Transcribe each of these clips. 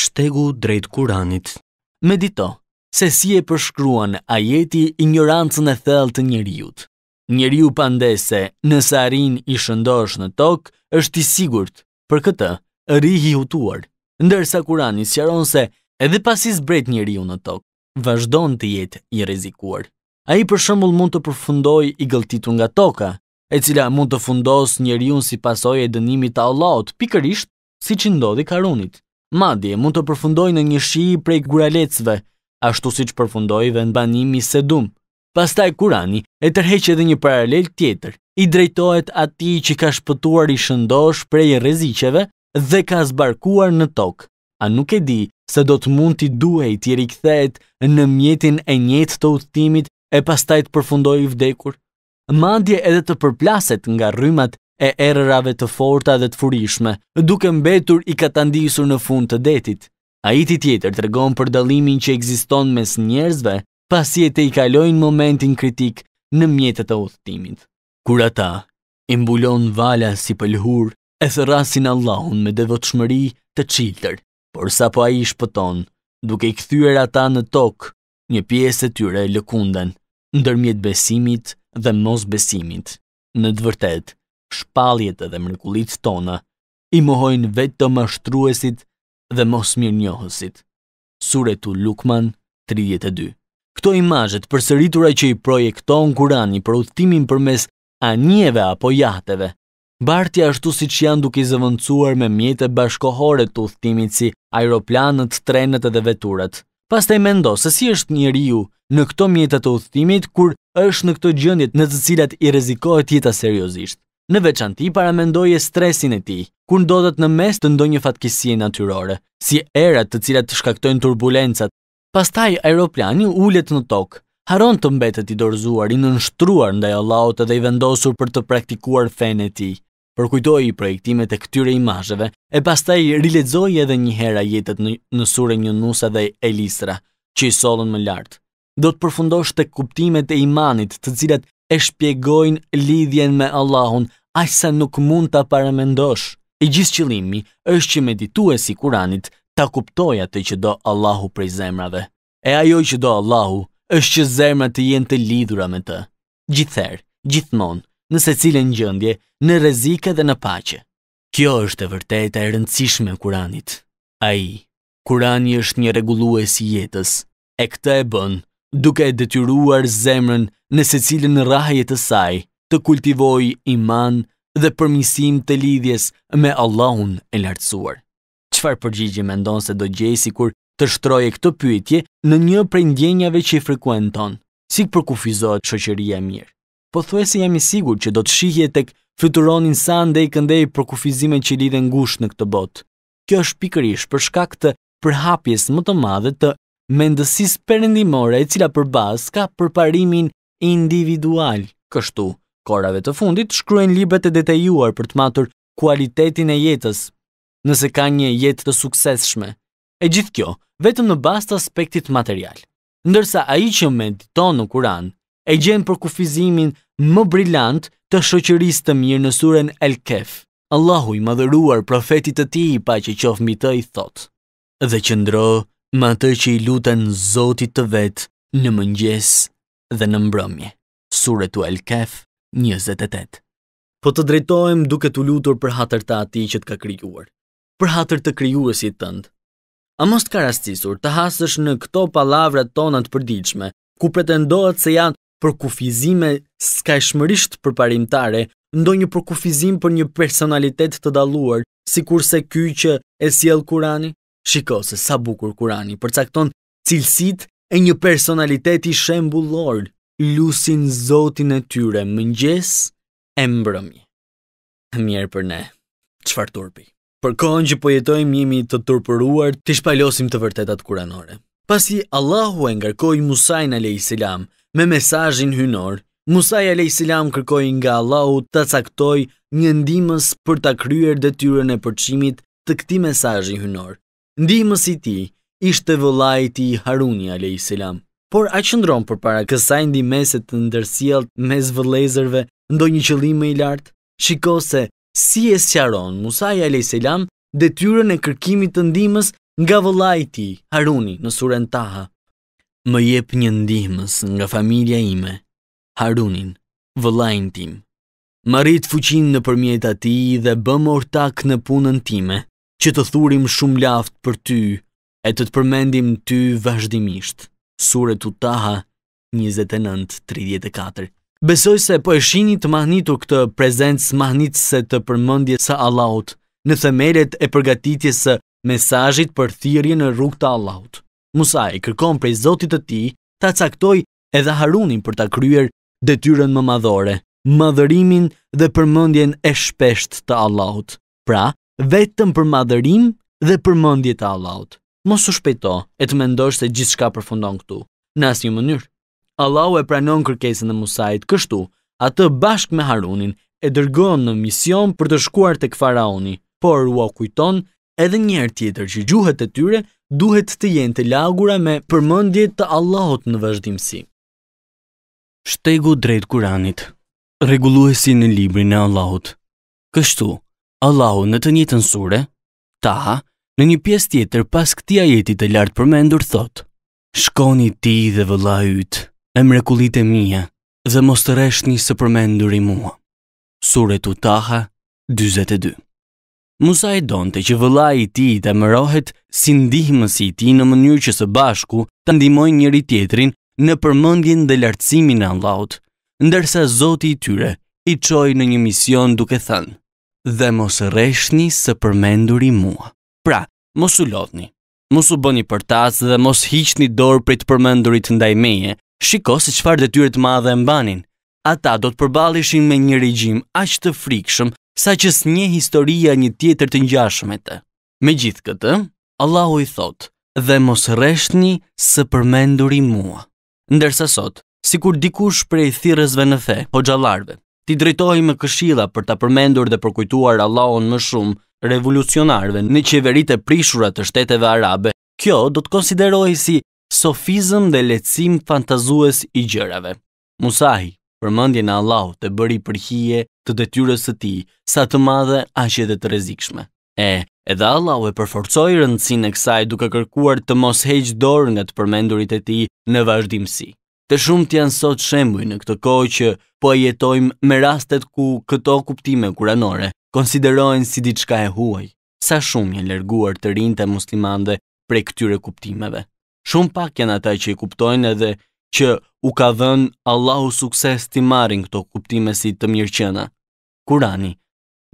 shtegu drejt kuranit. Medito, se si e përshkruan ajeti ignorancën e thellë të njerëzit. Njeriu pandese, nëse arrin i shëndosh në tokë, është i sigurt për këtë, rri i hutuar. Ndërsa Kurani sqaron se edhe pasi zbret njeriu në tokë, vazhdon të jetë i rrezikuar. Ai për shembull mund të përfundoj i gëlltitur nga toka, e cila mund të fundos njeriu si pasojë e dënimit të Allahut, pikërisht që ndodhi Karunit. Madje mund të përfundoj në një shi prej guralecëve, ashtu si që përfundoj dhe në banimi se dum. Pastaj kurani e tërheq edhe një paralel tjetër, i drejtohet ati që ka shpëtuar i shëndosh prej rezicheve dhe ka zbarkuar në tokë. A nuk e di se do të mund t'i duhej t'i rikthehet në mjetin e njëjtë të udhëtimit e pastaj të përfundoj i vdekur? Madje edhe të përplaset nga rrymat e errërave të forta dhe të furishme, duke mbetur i katandisur në fund të detit. Aiti tjetër të regon për dalimin që egziston mes njerëzve, pasi e të i kalojnë momentin kritik në mjetët e othtimit. Kur ata, imbulon vala si pëlhur, e thërasin Allahun me devotshmëri të qiltër, por sa po a i shpëton, duke i këthyre ata në tokë, një pjesë të tyre lëkunden, ndërmjet besimit dhe mos besimit. Në të vërtetë, shpaljet dhe mërkulit tona, i mohojnë vetë të mashtruesit dhe mos mirë njohësit. Suretu Lukman, 32 Këto imajët për sëritura që i projekton kurani për uthtimin për mes anjeve apo jateve, Bartja ashtu si që janë duke i zëvëndësuar me mjetë bashkohore të uthtimit si aeroplanët, trenët edhe veturat. Pas të i mendo se si është një riu në këto mjetët të uthtimit kur është në këto gjëndjet në të cilat i rezikohet jeta seriosisht në veçanti para mendoje stresin e ti, kur ndodhet në mes të ndonjë fatkisie natyrore, si erat të cilat të shkaktojnë turbulencat. Pastaj aeroplani ullet në tokë, haron të mbetet i dorzuar, i nënshtruar ndaj Allahut edhe i vendosur për të praktikuar fene ti. Përkujtoj i projektimet e këtyre imazheve e pastaj rilexoi edhe një herë ajetet në, në një nusa dhe Elisra, që i sollën më lart. Do të përfundosh tek kuptimet e imanit, të cilat e shpjegojnë lidhjen me Allahun aq sa nuk mund ta paramendosh. E gjithë qëllimi është që medituesi Kur'anit ta kuptojë atë që do Allahu për zemrave E ajo që do Allahu është që zemrat të jenë të lidhura me të. Gjithër, gjithmonë, në secilën gjendje, në rrezik edhe në paqe. Kjo është e vërtetë e rëndësishme e Kur'anit. Ai, Kur'ani është një rregullues i jetës. E këtë e bën duke e detyruar zemrën në secilën rrahje të saj të kultivoj iman dhe përmisim të lidhjes me Allahun e lartësuar. Qfar përgjigje me ndonë se do gjej si kur të shtroje këtë pyetje në një prej ndjenjave që i frekuen tonë, si për kufizohet shoqëria mirë. Po thuaj se jam i sigur që do të shihje tek fyturonin sa ndej këndej për kufizimet që lidhen ngusht në këtë botë. Kjo është pikërisht për shkak të përhapjes më të madhe të mendësisë perëndimore e cila përbaz ka përparimin individual. Kështu, Korave të fundit shkryen libet e detajuar për të matur kualitetin e jetës, nëse ka një jetë të sukseshme. E gjithë kjo, vetëm në të aspektit material. Ndërsa a i që me diton në kuran, e gjenë për kufizimin më brillant të shoqëris të mirë në suren El Kef. Allahu i madhëruar profetit të ti pa që i mi të i thotë. Dhe që ndro, ma të që i lutën zotit të vetë në mëngjes dhe në mbrëmje. Sure të El Kef. 28. Po të drejtojmë duke të lutur për hatër të ati që të ka kryuar, për hatër të kryuësit tëndë. A mos të ka rastisur të hasësh në këto palavrat tonat përdiqme, ku pretendohet se janë për kufizime s'ka shmërisht për parimtare, ndo një për kufizim për një personalitet të daluar, si kurse ky që e el kurani? Shiko se sa bukur kurani, përcakton cilësit e një personaliteti shembulor lusin Zotin e tyre mëngjes e mbrëmi. Mirë për ne, qëfar turpi. Për kohën që po jetojmë jemi të turpëruar, të shpalosim të vërtetat kuranore. Pasi Allahu e ngarkoj Musaj në lejë me mesajin hynor, Musaj e lejë selam kërkoj nga Allahu të caktoj një ndimës për të kryer tyre e përqimit të këti mesajin hynor. Ndimës i ti ishte vëllajti Haruni a.s por a qëndron për para kësaj meset të ndërsjelt me zvëllezërve ndo një qëllim më i lartë? Shiko se si e sjaron Musaj a.s. detyren e kërkimit të ndimës nga vëllaj ti, Haruni, në surën Taha. Më jep një ndihmës nga familja ime, Harunin, vëllajnë tim. Më rritë fuqin në përmjet ati dhe bëm ortak në punën time, që të thurim shumë laft për ty e të të përmendim ty vazhdimishtë. Suret Taha 29.34 Besoj se po e shini të mahnitur këtë prezencë mahnitëse të përmëndje së Allahut në themelet e përgatitjes së mesajit për thirje në rrug të Allahut. Musa i kërkon prej Zotit të ti ta caktoj edhe Harunin për ta kryer detyren më madhore, madhërimin dhe përmëndjen e shpesht të Allahut. Pra, vetëm për madhërim dhe përmëndje të Allahut mos u shpejto e të mendosh se gjithë shka përfundon këtu, në asë një mënyrë. Allahu e pranon kërkesën e Musait kështu, atë bashkë me Harunin e dërgon në mision për të shkuar të këfaraoni, por u kujton edhe njerë tjetër që gjuhet e tyre duhet të jenë të lagura me përmëndjet të Allahot në vazhdimësi. Shtegu drejt Kuranit, si në librin e Allahut. Kështu, Allahu në të njëtën sure, Taha, në një pjesë tjetër pas këtij ajeti të lartë përmendur thot: Shkoni ti dhe vëlla yt, e mrekulit e mia, dhe mos të rreshni së përmenduri mua. Suretu Taha 42. Musa e donte që vëlla i tij të mërohet si ndihmës i tij në mënyrë që së bashku të ndimoj njëri tjetrin në përmendjen dhe lartësimin e Allahut, ndërsa Zoti i tyre i çoi në një mision duke thënë: dhe mos rreshni së përmenduri mua. Pra, mos u lodhni, mos u bëni për tas dhe mos hiqni dorë për të përmendurit ndaj meje. Shiko se çfarë detyre të madhe mbanin. Ata do të përballeshin me një regjim aq të frikshëm saqë s'nje historia një tjetër të ngjashme Me gjithë këtë, Allahu i thotë: "Dhe mos rreshtni së përmenduri mua." Ndërsa sot, sikur dikush prej thirrësve në po hoxhallarve, ti drejtoj me këshilla për ta përmendur dhe përkujtuar Allahun më shumë, revolucionarve në qeverit e prishurat të shteteve arabe, kjo do të konsiderohi si sofizm dhe lecim fantazues i gjërave. Musahi, përmëndje në Allahu të bëri përhije të detyres të ti, sa të madhe ashtje dhe të rezikshme. E, edhe Allahu e përforcoj rëndësin e kësaj duke kërkuar të mos heqë dorë nga të përmendurit e ti në vazhdimësi. Të shumë të janë sot shembuj në këtë kohë që po e jetojmë me rastet ku këto kuptime kuranore konsiderojnë si diçka e huaj, sa shumë janë lërguar të rinjë të muslimande prej këtyre kuptimeve. Shumë pak janë ata që i kuptojnë edhe që u ka dhënë Allahu sukses të marrin këto kuptime si të mirëqena. Kurani,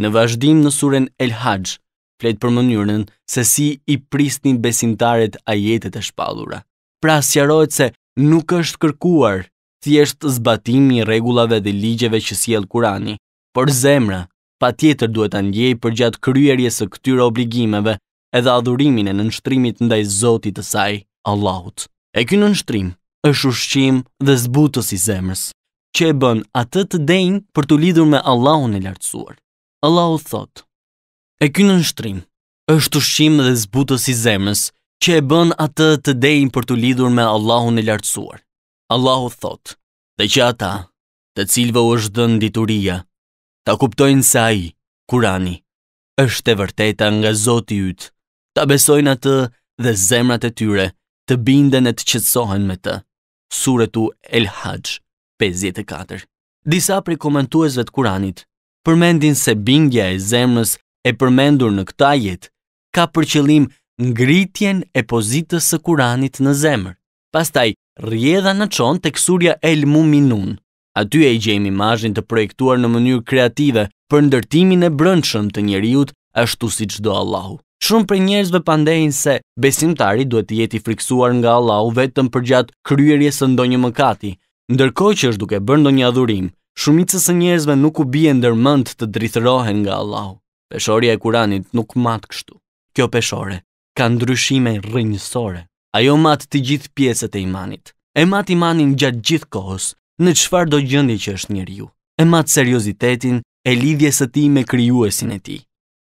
në vazhdim në surën El Hajj, flet për mënyrën se si i prisnin besimtarët ajetet e shpallura. Pra sqarohet se nuk është kërkuar thjesht zbatimi i rregullave dhe ligjeve që sjell Kurani, por zemra pa tjetër duhet të ndjej për gjatë kryerje së këtyre obligimeve edhe adhurimin e nënshtrimit ndaj Zotit të saj, Allahut. E kjo nënshtrim është ushqim dhe zbutës i zemrës, që e bën atë të denjë për të lidur me Allahun e lartësuar. Allahu thot, e kjo nënshtrim është ushqim dhe zbutës i zemrës, që e bën atë të denjë për të lidur me Allahun e lartësuar. Allahu thot, dhe që ata, të cilve u është dhënë dituria, ta kuptojnë se ai, Kurani, është e vërteta nga Zoti i yt. Ta besojnë atë dhe zemrat e tyre të binden e të qetësohen me të. Suretu El Hajj 54. Disa prej komentuesve të Kuranit përmendin se bindja e zemrës e përmendur në këtë ajet ka për qëllim ngritjen e pozitës së Kuranit në zemër. Pastaj rrjedha në çon tek surja El Muminun Aty e i gjejmë imajnë të projektuar në mënyrë kreative për ndërtimin e brëndshëm të njeriut ashtu si qdo Allahu. Shumë për njerëzve pandejnë se besimtari duhet të jeti friksuar nga Allahu vetëm për gjatë kryerje së ndonjë mëkati. ndërkohë që është duke bërndo një adhurim, shumicës e njerëzve nuk u bie ndërmënd të drithërohen nga Allahu. Peshoria e kuranit nuk matë kështu. Kjo peshore ka ndryshime rrënjësore. Ajo mat të gjithë pjesët e imanit. E mat imanin gjatë gjithë kohës, në qëfar do gjëndi që është njërë ju, e matë seriozitetin e lidhje së ti me kryuesin e ti.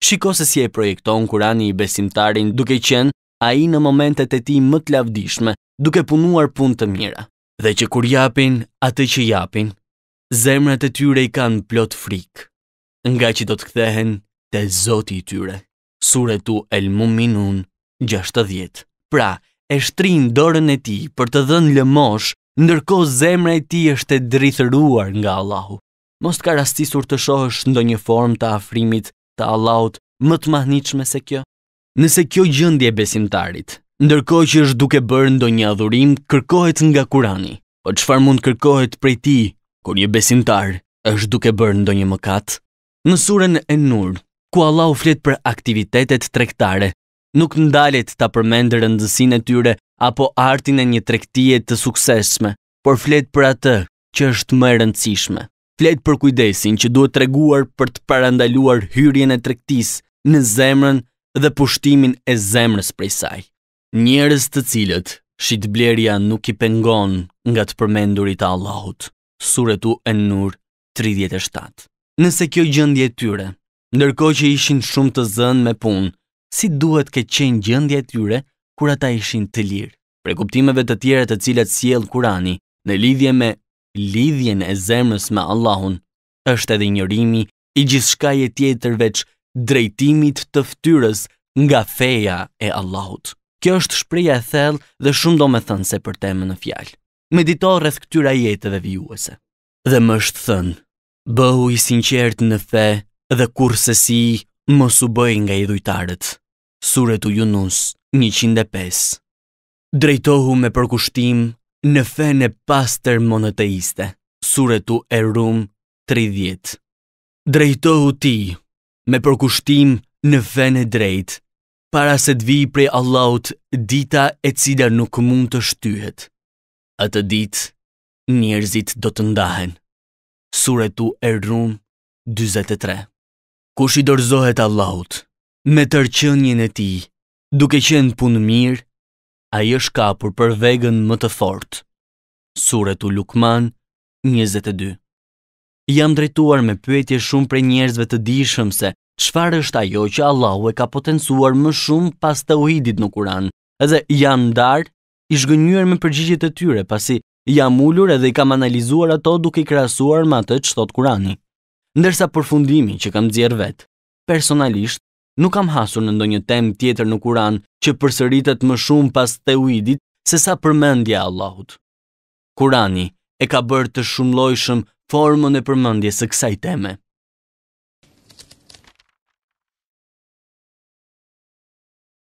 Shiko se si e projekton kurani i besimtarin duke qenë a i në momentet e ti më të lavdishme duke punuar pun të mira, dhe që kur japin atë që japin, zemrat e tyre i kanë plot frikë, nga që do të kthehen të zoti i tyre. Suretu el muminun 60. Pra, e shtrin dorën e ti për të dhënë lëmosh ndërko zemre e ti është e drithëruar nga Allahu. Mos ka rastisur të shohësh ndo një form të afrimit të Allahut më të mahniqme se kjo? Nëse kjo gjëndje besimtarit, ndërko që është duke bërë ndo një adhurim, kërkohet nga Kurani, o po qëfar mund kërkohet prej ti, kur një besimtar është duke bërë ndo një mëkat? Në surën e nur, ku Allah flet për aktivitetet trektare, nuk ndalit të përmendë rëndësin tyre apo artin e një trektie të suksesme, por flet për atë që është më e rëndësishme. Flet për kujdesin që duhet treguar për të parandaluar hyrjen e trektis në zemrën dhe pushtimin e zemrës prej saj. Njerëz të cilët shit blerja nuk i pengon nga të përmendurit e Allahut. Suretu e nur 37. Nëse kjo gjendje e tyre, ndërkohë që ishin shumë të zënë me punë, si duhet të qenë gjendja e tyre? kur ata ishin të lirë. Pre kuptimeve të tjera të cilat sjell Kurani në lidhje me lidhjen e zemrës me Allahun, është edhe njërimi i gjithçka e tjetër veç drejtimit të fytyrës nga feja e Allahut. Kjo është shprehja e thellë dhe shumë se për temën në fjalë. Medito rreth këtyra jetëve vijuese. Dhe më është thënë, bëhu i sinqert në fe dhe kurrësi mos u bëj nga i Suretu Junus 105 Drejtohu me përkushtim në fe në pastër monoteiste Suretu Errum, 30 Drejtohu ti me përkushtim në fe drejt para se të vi prej Allahut dita e cida nuk mund të shtyhet. Atë dit, njerëzit do të ndahen. Suretu Errum, 23 Kush i dorzohet Allahut? me tërqënjën e ti, duke qenë punë mirë, a i është kapur për vegën më të fortë. Suretu Lukman, 22 Jam drejtuar me pyetje shumë për njerëzve të dishëm se qëfar është ajo që Allahu e ka potensuar më shumë pas të uhidit në kuran, edhe jam darë i shgënyër me përgjigjit e tyre, pasi jam ullur edhe i kam analizuar ato duke i krasuar ma të qëthot kurani. Ndërsa përfundimi që kam dzjerë vetë, personalisht, nuk kam hasur në ndonjë tem tjetër në kuran që përsëritet më shumë pas teuidit se sa përmendja Allahut. Kurani e ka bërë të shumë lojshëm formën e përmendjes së kësaj teme.